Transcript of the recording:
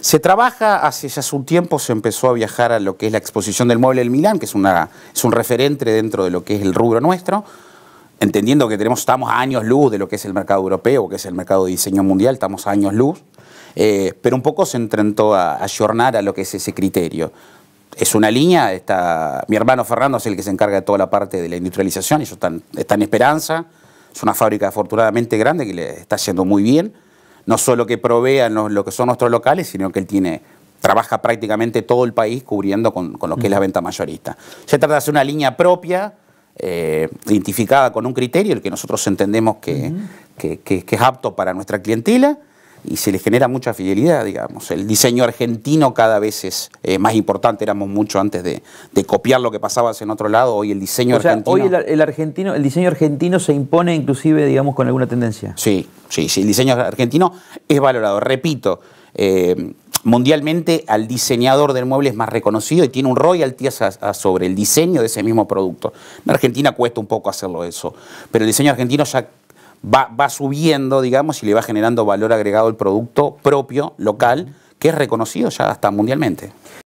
Se trabaja, hace ya un tiempo se empezó a viajar a lo que es la exposición del mueble del Milán, que es, es un referente dentro de lo que es el rubro nuestro, entendiendo que tenemos, estamos a años luz de lo que es el mercado europeo, que es el mercado de diseño mundial, estamos a años luz, eh, pero un poco se intentó a, a a lo que es ese criterio es una línea. Está, mi hermano Fernando es el que se encarga de toda la parte de la industrialización. Ellos están, están en Esperanza. Es una fábrica afortunadamente grande que le está yendo muy bien no solo que provea lo que son nuestros locales, sino que él tiene trabaja prácticamente todo el país cubriendo con, lo que es la venta mayorista. Se trata de hacer una línea propia, eh, identificada con un criterio, el que nosotros entendemos que, es apto para nuestra clientela y se le genera mucha fidelidad, digamos. El diseño argentino cada vez es eh, más importante, éramos mucho antes de, copiar lo que pasaba en otro lado, hoy el diseño o sea, argentino... Hoy el, argentino, el diseño argentino se impone inclusive, digamos, con alguna tendencia. Sí, sí, sí, el diseño argentino es valorado, repito. Eh, mundialmente al diseñador del mueble es más reconocido y tiene un royalty sobre el diseño de ese mismo producto. En Argentina cuesta un poco hacerlo eso, pero el diseño argentino ya va, va subiendo, digamos, y le va generando valor agregado al producto propio, local, que es reconocido ya hasta mundialmente.